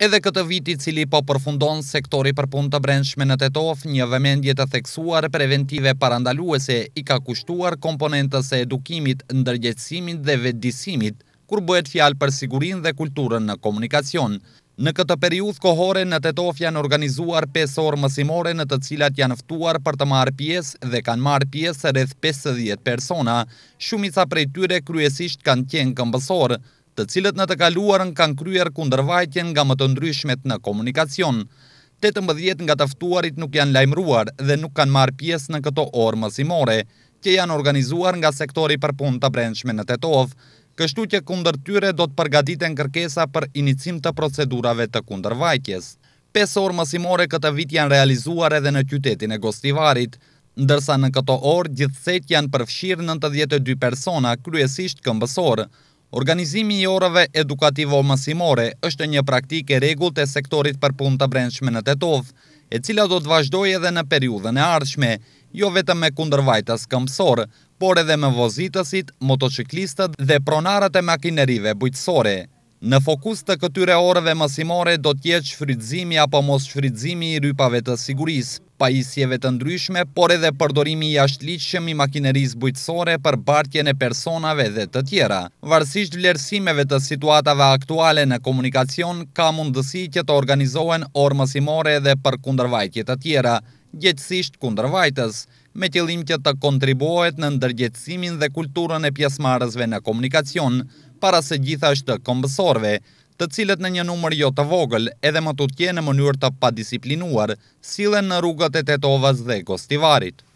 Edhe këtë vit i cili po përfundon sektori për punë të brendshme në Tetov, një vëmendje të theksuar preventive parandaluese i ka kushtuar komponentës e edukimit, ndërgjecimit dhe vendisimit, kur bëhet fjalë për sigurin dhe kulturën në komunikacion. Në këtë periudh kohore në Tetov janë organizuar 5 orë mësimore në të cilat janë ftuar për të marrë pjesë dhe kanë marrë pjesë rreth 50 persona. Shumica prej tyre kryesisht kanë qenë këmbësorë, të cilët në të kaluarën kanë kryer kundërvajtjen nga më të ndryshmet në komunikacion. 18 nga tëftuarit nuk janë lajmruar dhe nuk kanë marë pjesë në këto orë mësimore, që janë organizuar nga sektori për pun të brendshme në Tetov, kështu që kundër tyre do të përgatiten kërkesa për inicim të procedurave të kundërvajtjes. Pesë orë mësimore këtë vit janë realizuar edhe në qytetin e Gostivarit, ndërsa në këto orë gjithset janë përfshirë 92 persona, kryesisht këmbësorë, Organizimi i orave edukativo-masimore është një praktike regull të sektorit për pun të brendshme në Tetov, e cila do të vazhdoj edhe në periudën e ardshme, jo vetë me kundërvajtës këmpsor, por edhe me vozitasit, motociklistët dhe pronarat e makinerive bujtësore. Në fokus të këtyre orëve mësimore do tjetë shfridzimi apo mos shfridzimi i rypave të sigurisë, pajisjeve të ndryshme, por edhe përdorimi i ashtlichëm i makineris bujtësore për bartjen e personave dhe të tjera. Varsisht vlerësimeve të situatave aktuale në komunikacion, ka mundësi që të organizohen orë mësimore dhe për kundërvajtjet të tjera, gjithësisht kundër vajtës, me tjelim që të kontribuohet në ndërgjithësimin dhe kulturën e pjesmarësve në komunikacion, para se gjithasht të kombësorve, të cilët në një numër jo të vogël edhe më tutje në mënyrë të padisiplinuar, silen në rrugët e tetovas dhe gostivarit.